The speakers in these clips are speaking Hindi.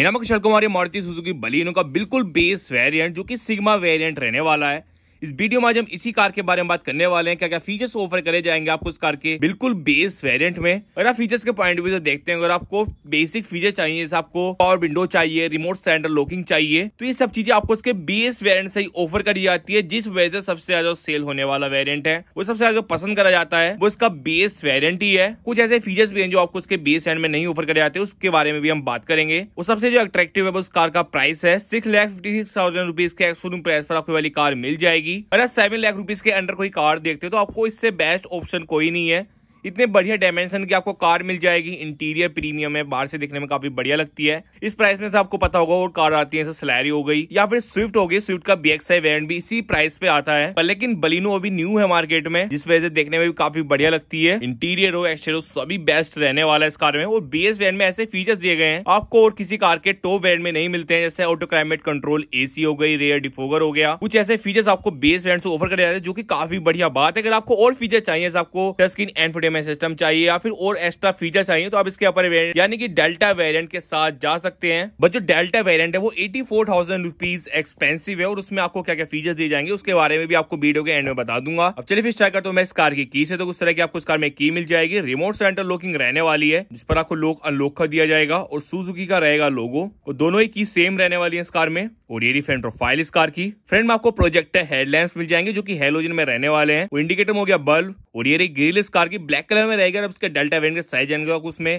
इनामा शर्कुमारी मारुति सुजुकी बलिनो का बिल्कुल बेस वेरिएंट जो कि सिग्मा वेरिएंट रहने वाला है इस वीडियो में आज हम इसी कार के बारे में बात करने वाले हैं क्या क्या फीचर्स ऑफर करे जाएंगे आपको इस कार के बिल्कुल बेस वेरिएंट में अगर आप फीचर्स के पॉइंट ऑफ व्यू से देखते हैं अगर आपको बेसिक फीचर चाहिए जैसे आपको पावर विंडो चाहिए रिमोट सेंटर लॉकिंग चाहिए तो ये सब चीजें आपको इसके बेस वेरियंट से ही ऑफर करी जाती है जिस वजह से सबसे ज्यादा सेल होने वाला वेरियंट है वो सबसे ज्यादा पसंद करा जाता है वो इसका बेस वेरियंट ही है कुछ ऐसे फीचर्स भी हैं जो आपको उसके बेस एंड में नहीं ऑफर करे जाते उसके बारे में भी हम बात करेंगे वो सबसे जो अट्रैक्टिव है उस कार का प्राइस है six lakh fifty six thousand rupees के शोरूम प्राइस पर आपको वाली कार मिल जाएगी अगर सेवन लाख रुपीज के अंडर कोई कार देखते हो तो आपको इससे बेस्ट ऑप्शन कोई नहीं है इतने बढ़िया डायमेंशन की आपको कार मिल जाएगी इंटीरियर प्रीमियम है बाहर से देखने में काफी बढ़िया लगती है इस प्राइस में से आपको पता होगा और कार आती है जैसे सलैरी हो गई या फिर स्विफ्ट हो गई स्विफ्ट का बी एक्स वेरियंट भी इसी प्राइस पे आता है पर लेकिन बलिनो अभी न्यू है मार्केट में जिस वजह से देखने में भी काफी बढ़िया लगती है इंटीरियर हो एक्सटीरियर हो सभी बेस्ट रहने वाला है इस कार में और बी एस में ऐसे फीचर्स दिए गए हैं आपको और किसी कार के टॉप वेरियंट में नहीं मिलते हैं जैसे ऑटो क्लाइमेट कंट्रोल एसी हो गई रेयर डिफोगर हो गया कुछ ऐसे फीचर्स आपको बेस वेरियंट से ऑफर कर जाते हैं जो की काफी बढ़िया बात है अगर आपको और फीचर चाहिए आपको स्क्रीन एंड में सिस्टम चाहिए या फिर और एक्स्ट्रा फीचर चाहिए तो आप इसके अपर वेरियंट यानी कि डेल्टा वेरियंट के साथ जा सकते हैं बट जो डेल्टा वेरियंट है वो eighty four thousand rupees expensive है और उसमें आपको क्या क्या फीचर दिए जाएंगे उसके बारे में भी आपको वीडियो के एंड में बता दूंगा अब चलिए फिर स्टार्ट करता हूँ मैं इस कार की की से तो उस तरह की आपको इस कार में की मिल जाएगी रिमोट सेंटर लॉकिंग रहने वाली है जिस पर आपको लोक अनलॉक दिया जाएगा और सुजुकी का रहेगा लोगो और दोनों ही की सेम रहने वाली है इस कार में और ये फ्रेंड प्रोफाइल इस कार की फ्रेंड में आपको प्रोजेक्टर हेडलाइट्स मिल जाएंगे जो कि हेलोजन में रहने वाले हैं और इंडिकेटर हो गया बल्ब और ये ग्रिल इस कार की ब्लैक कलर में रहेगा उसके डेल्टा वेन के साइज आएगा उसमें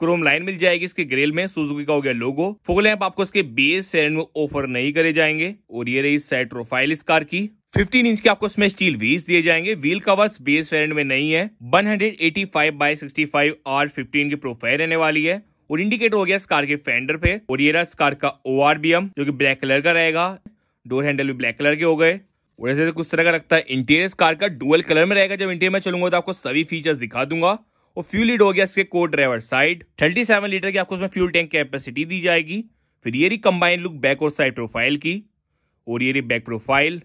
क्रोम लाइन मिल जाएगी इसके ग्रिल में सुजुकी का हो गया लोगो फोगल ऐप आपको इसके बेस से में ऑफर नहीं करे जाएंगे और ये रही साइड प्रोफाइल इस कार की 15 इंच के आपको इसमें स्टील व्हील्स दिए जाएंगे व्हील कवर्स बेस वेरिएंट में नहीं है 185 बाय फाइव बाई 15 की प्रोफाइल रहने वाली है और इंडिकेटर हो गया इस कार के फेंडर पे और ये रहा इस कार का ओ जो कि ब्लैक कलर का रहेगा डोर हैंडल भी ब्लैक कलर के हो गए और ऐसे कुछ तरह का रखता है इंटीरियर इस कार का डुअल कलर में रहेगा जब इंटीरियर में चलूंगा तो आपको सभी फीचर्स दिखा दूंगा और फ्यूल लीड हो गया इसके को ड्राइवर साइड 37 लीटर की आपको उसमें फ्यूल टैंक कैपेसिटी दी जाएगी फिर ये रही कंबाइंड लुक बैक और साइड प्रोफाइल की और ये रही बैक प्रोफाइल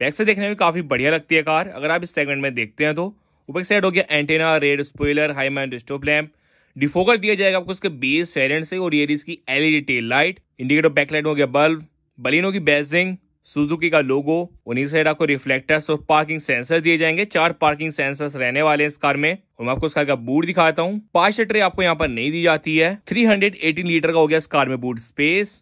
बैक से देखने में काफ़ी बढ़िया लगती है कार अगर आप इस सेगमेंट में देखते हैं तो ऊपर साइड हो गया antenna rear spoiler high mount stop lamp defogger दिया जाएगा आपको इसके बेस सैलेंट से और ये इसकी LED tail light indicator backlight हो गया बल्ब बलिनो की बेसिंग सुजुकी का लोगो उन्हीं साइड आपको रिफ्लेक्टर्स और पार्किंग सेंसर दिए जाएंगे चार पार्किंग सेंसर्स रहने वाले हैं इस कार में और मैं आपको इस कार का बूट दिखाता हूँ पांच ट्रे आपको यहाँ पर नहीं दी जाती है 318 लीटर का हो गया इस कार में बूट स्पेस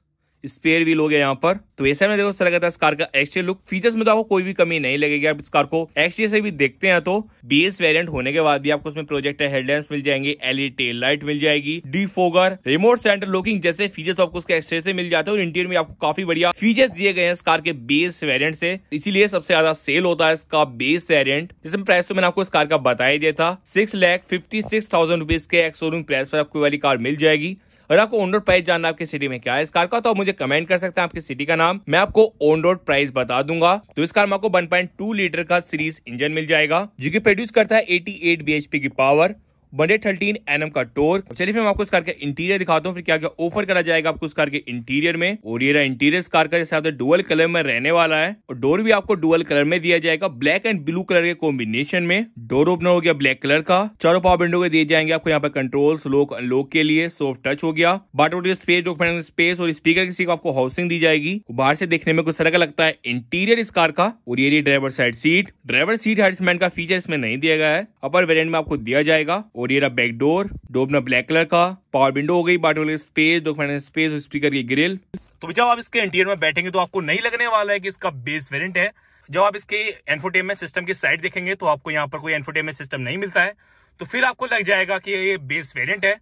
स्पेयर व्हील हो गया यहाँ पर तो ऐसे में देखो अच्छा लगा था इस कार का एक्सचे लुक फीचर्स में तो आपको कोई भी कमी नहीं लगेगी आप इस कार को एक्सचे से भी देखते हैं तो बेस वेरिएंट होने के बाद भी आपको उसमें प्रोजेक्टर हेडलाइट मिल जाएंगे एलई टेल लाइट मिल जाएगी defogger remote central locking जैसे फीचर्स आपको उसके एक्सचे से मिल जाते हैं और इंटीरियर में आपको काफी बढ़िया फीचर्स दिए गए हैं इस कार के बेस वेरियंट से इसीलिए सबसे ज्यादा सेल होता है इसका बेस वेरियंट जिसमें प्राइस तो मैंने आपको इस कार का बताया दिया था six lakh fifty six thousand rupees के एक्सोरूम प्राइस पर आपको वाली कार मिल जाएगी अगर आपको ऑन रोड प्राइस जानना आपके सिटी में क्या है इस कार का तो आप मुझे कमेंट कर सकते हैं आपके सिटी का नाम मैं आपको ऑन रोड प्राइस बता दूंगा तो इस कार में आपको 1.2 लीटर का सीरीज इंजन मिल जाएगा जो की प्रोड्यूस करता है 88 एट की पावर बंडे थर्टीन एनएम का टोर चलिए मैं आपको इस कार का इंटीरियर दिखाता हूँ फिर क्या क्या ऑफर करा जाएगा आपको इस कार के इंटीरियर में और ये रहा इंटीरियर इस कार का जैसे आपको डुअल कलर में रहने वाला है और डोर भी आपको डुअल कलर में दिया जाएगा ब्लैक एंड ब्लू कलर के कॉम्बिनेशन में डोर ओपनर हो गया ब्लैक कलर का चारों पावर विंडो के दिए जाएंगे आपको यहाँ पर कंट्रोल लोक अनलोक के लिए सॉफ्ट टच हो गया बाटोट स्पेस जो स्पेस और स्पीकर की आपको हाउसिंग दी जाएगी बाहर से देखने में कुछ सड़क लगता है इंटीरियर इस कार का और ये driver side seat driver seat हेडसमैन का फीचर इसमें नहीं दिया गया है अपर वेरियंट में आपको दिया जाएगा और और ये रहा बैक डोर डोर अपना ब्लैक कलर का पावर विंडो हो गई बाटोल स्पेस दो स्पेस स्पीकर की ग्रिल तो जब आप इसके इंटीरियर में बैठेंगे तो आपको नहीं लगने वाला है कि इसका बेस वेरियंट है जब आप इसके एनफोटेनमेंट सिस्टम की साइड देखेंगे तो आपको यहाँ पर कोई एनफोटेनमेंट सिस्टम नहीं मिलता है तो फिर आपको लग जाएगा कि ये बेस वेरियंट है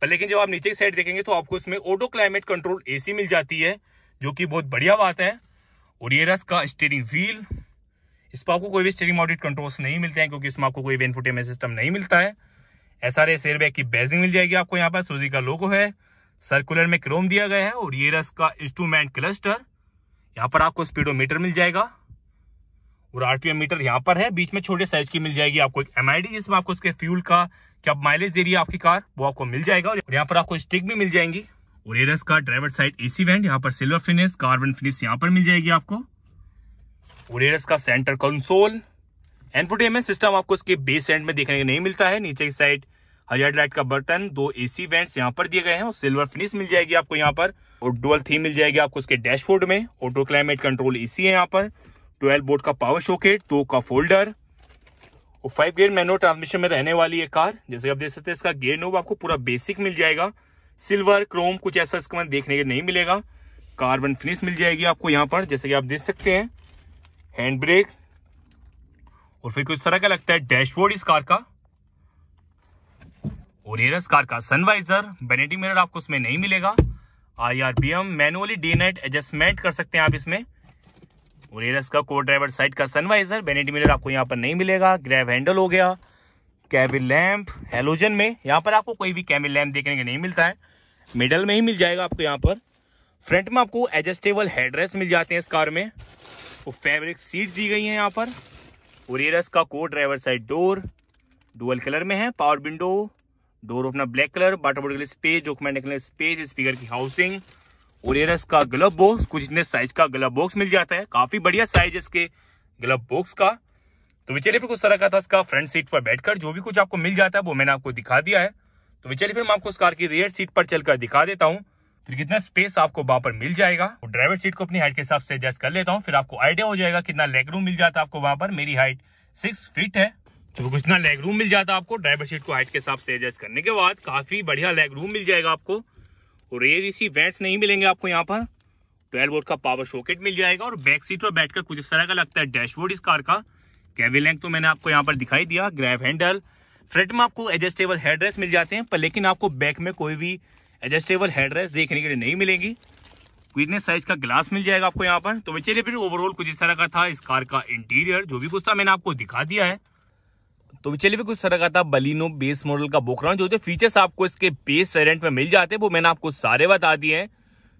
पर लेकिन जब आप नीचे की साइड देखेंगे तो आपको इसमें ऑटो क्लाइमेट कंट्रोल एसी मिल जाती है जो कि बहुत बढ़िया बात है और ये रस का स्टेयरिंग व्हील इस पर आपको कोई भी स्टेयरिंग माउंटेड कंट्रोल्स नहीं मिलते हैं क्योंकि इसमें आपको कोई एनफोटेनमेंट सिस्टम नहीं मिलता है एस आर एस एयरबैग की बेजिंग मिल जाएगी आपको यहाँ पर सुजी का लोगो है सर्कुलर में क्रोम दिया गया है और ये रस का इंस्ट्रूमेंट क्लस्टर यहाँ पर आपको स्पीडोमीटर मिल जाएगा और आरपीएम मीटर यहाँ पर है बीच में छोटे साइज की मिल जाएगी आपको एक एम जिसमें आपको उसके फ्यूल का क्या माइलेज दे रही है आपकी कार वो आपको मिल जाएगा और यहाँ पर आपको स्टिक भी मिल जाएंगी और एरस का ड्राइवर साइड एसी वेंट यहाँ पर सिल्वर फिनिश कार्बन फिनिश यहाँ पर मिल जाएगी आपको और एरस का सेंटर कंसोल एनफोटेमेंट सिस्टम आपको इसके बेस एंड में देखने को नहीं मिलता है नीचे की साइड हजार लाइट का बटन दो एसी वेंट्स यहाँ पर दिए गए हैं और सिल्वर फिनिश मिल जाएगी आपको यहाँ पर और डुअल थीम मिल जाएगी आपको उसके डैशबोर्ड में ऑटो क्लाइमेट कंट्रोल एसी है यहाँ पर ट्वेल्व बोर्ड का पावर शोकेट दो का फोल्डर और फाइव गेयर मैनो ट्रांसमिशन में रहने वाली है कार जैसे आप देख सकते हैं इसका गेयर नोब आपको पूरा बेसिक मिल जाएगा सिल्वर क्रोम कुछ ऐसा इसके मैं देखने के नहीं मिलेगा कार्बन फिनिश मिल जाएगी आपको यहाँ पर जैसे कि आप देख सकते हैं हैंड ब्रेक और फिर कुछ तरह का लगता है डैशबोर्ड इस कार का और ये कार का सनवाइजर बेनेटी मिरर आपको उसमें नहीं मिलेगा I R V M manually day night adjustment कर सकते हैं आप इसमें और ये का को ड्राइवर साइड का सनवाइजर बेनेटी मिरर आपको यहाँ पर नहीं मिलेगा ग्रैब हैंडल हो गया कैबिन लैम्प हेलोजन में यहाँ पर आपको कोई भी कैबिन लैम्प देखने के नहीं मिलता है मिडल में ही मिल जाएगा आपको यहाँ पर फ्रंट में आपको एडजस्टेबल हेडरेस्ट मिल जाते हैं इस कार में वो फैब्रिक सीट दी गई है यहाँ पर ओरियरस का को driver side door dual colour में है पावर विंडो डोर अपना ब्लैक कलर बाटर बोर्ड के लिए स्पेस जो के स्पेस स्पीकर की हाउसिंग ओरियरस का ग्लब बॉक्स कुछ इतने साइज का ग्लब बॉक्स मिल जाता है काफी बढ़िया साइज इसके ग्लब बॉक्स का तो चलिए फिर कुछ तरह का था इसका फ्रंट सीट पर बैठकर जो भी कुछ आपको मिल जाता है वो मैंने आपको दिखा दिया है तो चलिए फिर मैं आपको इस कार की रेयर सीट पर चलकर दिखा देता हूँ फिर कितना स्पेस आपको वहां पर मिल जाएगा तो ड्राइवर सीट को अपनी हाइट के हिसाब से एडजस्ट कर लेता हूँ फिर आपको आइडिया हो जाएगा कितना लेग रूम मिल जाता है आपको वहां पर मेरी हाइट सिक्स फीट है तो कितना लेग रूम मिल जाता है आपको ड्राइवर सीट को हाइट के हिसाब से एडजस्ट करने के बाद काफी बढ़िया लेग रूम मिल जाएगा आपको और रेयर इसी वेट्स नहीं मिलेंगे आपको यहाँ पर ट्वेल्व वोट का पावर शॉकेट मिल जाएगा और बैक सीट पर बैठकर कुछ इस तरह का लगता है डैशबोर्ड इस कार का कैबिन लेंथ तो मैंने आपको यहाँ पर दिखाई दिया ग्रैब हैंडल फ्रंट में आपको एडजस्टेबल हेडरेस्ट मिल जाते हैं पर लेकिन आपको बैक में कोई भी एडजस्टेबल हेडरेस्ट देखने के लिए नहीं मिलेंगी इतने साइज का ग्लास मिल जाएगा आपको यहाँ पर तो मैं चलिए फिर ओवरऑल कुछ इस तरह का था इस कार का इंटीरियर जो भी कुछ था मैंने आपको दिखा दिया है तो चलिए भी कुछ तरह का था बलिनो बेस मॉडल का बोकराउंड जो जो फीचर्स आपको इसके बेस वेरियंट में मिल जाते हैं वो मैंने आपको सारे बता दिए हैं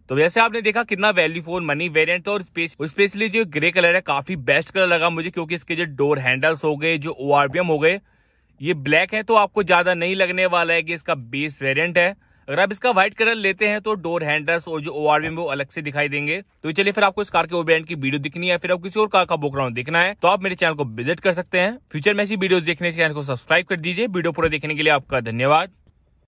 तो वैसे आपने देखा कितना वैल्यू फॉर मनी वेरिएंट और स्पेशली जो ग्रे कलर है काफी बेस्ट कलर लगा मुझे क्योंकि इसके जो डोर हैंडल्स हो गए जो ओ हो गए ये ब्लैक है तो आपको ज्यादा नहीं लगने वाला है कि इसका बेस वेरियंट है अगर आप इसका व्हाइट कलर लेते हैं तो डोर हैंडल्स और जो ओआर में वो अलग से दिखाई देंगे तो चलिए फिर आपको इस कार के ओबैंड की वीडियो दिखनी है फिर आप किसी और कार का बुक देखना है तो आप मेरे चैनल को विजिट कर सकते हैं फ्यूचर में ऐसी वीडियो देखने चैनल को सब्सक्राइब कर दीजिए वीडियो पूरा देखने के लिए आपका धन्यवाद